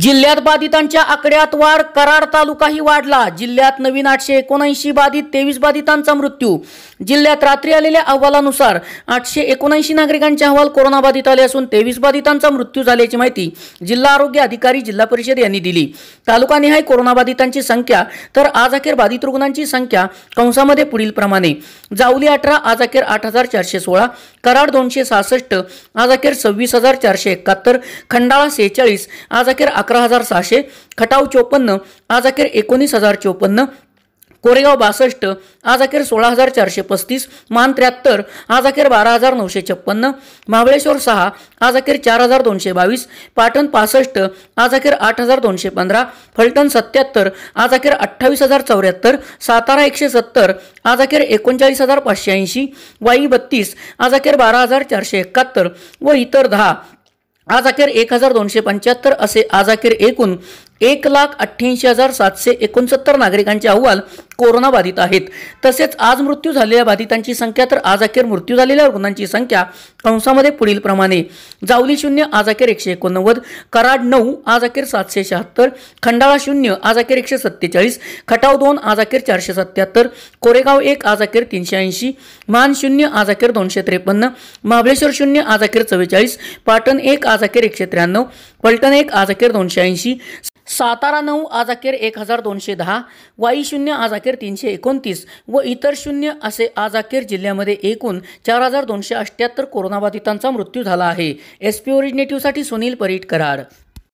जिल्ह्यात बाधितांच्या आकड्यात वाढ कराड तालुकाही वाढला जिल्ह्यात नवीन आठशे एकोणऐंशी बाधित तेवीस बाधितांचा मृत्यू जिल्ह्यात रात्री आलेल्या अहवालानुसार आठशे एकोणऐंशी नागरिकांचे अहवाल कोरोनाबाधित आले असून तेवीस बाधितांचा मृत्यू झाल्याची माहिती जिल्हा आरोग्य अधिकारी जिल्हा परिषद यांनी दिली तालुकानिहाय कोरोनाबाधितांची संख्या तर आज अखेर बाधित रुग्णांची संख्या कंसामध्ये पुढील प्रमाणे जावली अठरा आज अखेर आठ हजार चारशे सोळा कराड दोनशे सहासष्ट आज अखेर सव्वीस हजार चारशे एकाहत्तर खंडाळा सेहेचाळीस आज अखेर अकरा हजार सहाशे खटाव चोपन्न आज अखेर एकोणीस हजार चोपन्न कोरेगाव बासष्ट आज अखेर सोळा हजार चारशे पस्तीस मान त्र्याहत्तर आज अखेर बारा हजार नऊशे छप्पन्न महाबळेश्वर सहा आज अखेर चार हजार दोनशे बावीस पाटण पासष्ट आज अखेर आठ हजार दोनशे पंधरा फलटण सत्याहत्तर आज अखेर अठ्ठावीस हजार चौऱ्याहत्तर सातारा एकशे सत्तर आज अखेर एकोणचाळीस हजार पाचशे ऐंशी वाई बत्तीस आज अखेर बारा हजार चारशे एकाहत्तर व इतर दहा आज अखेर एक हजार दोनशे पंच्याहत्तर असे आज अखेर एकूण एक लाख अठ्ठ्याऐंशी हजार सातशे एकोणसत्तर नागरिकांचे अहवाल कोरोनाबाधित आहेत तसेच आज मृत्यू झालेल्या बाधितांची संख्या तर आज अखेर मृत्यू झालेल्या रुग्णांची संख्या कंसामध्ये पुढील प्रमाणे जावली शून्य आज अखेर एकशे एकोणनव्वद कराड नऊ आज अखेर सातशे शहात्तर खंडाळा शून्य आज अखेर एकशे सत्तेचाळीस खटाव दोन आज अखेर चारशे सत्याहत्तर कोरेगाव एक आज अखेर तीनशे ऐंशी मान शून्य आज अखेर दोनशे त्रेपन्न महाबळेश्वर शून्य आज अखेर चव्वेचाळीस पाटण एक आज अखेर एकशे त्र्याण्णव पलटण एक आज अखेर दोनशे ऐंशी सातारा नऊ आज अखेर एक हजार दोनशे दहा वाई शून्य आज अखेर तीनशे एकोणतीस व इतर शून्य असे आज अखेर जिल्ह्यामध्ये एकूण चार हजार दोनशे अठ्ठ्याहत्तर कोरोनाबाधितांचा मृत्यू झाला आहे एस पी ओरिजिनेटिव्हसाठी सुनील करार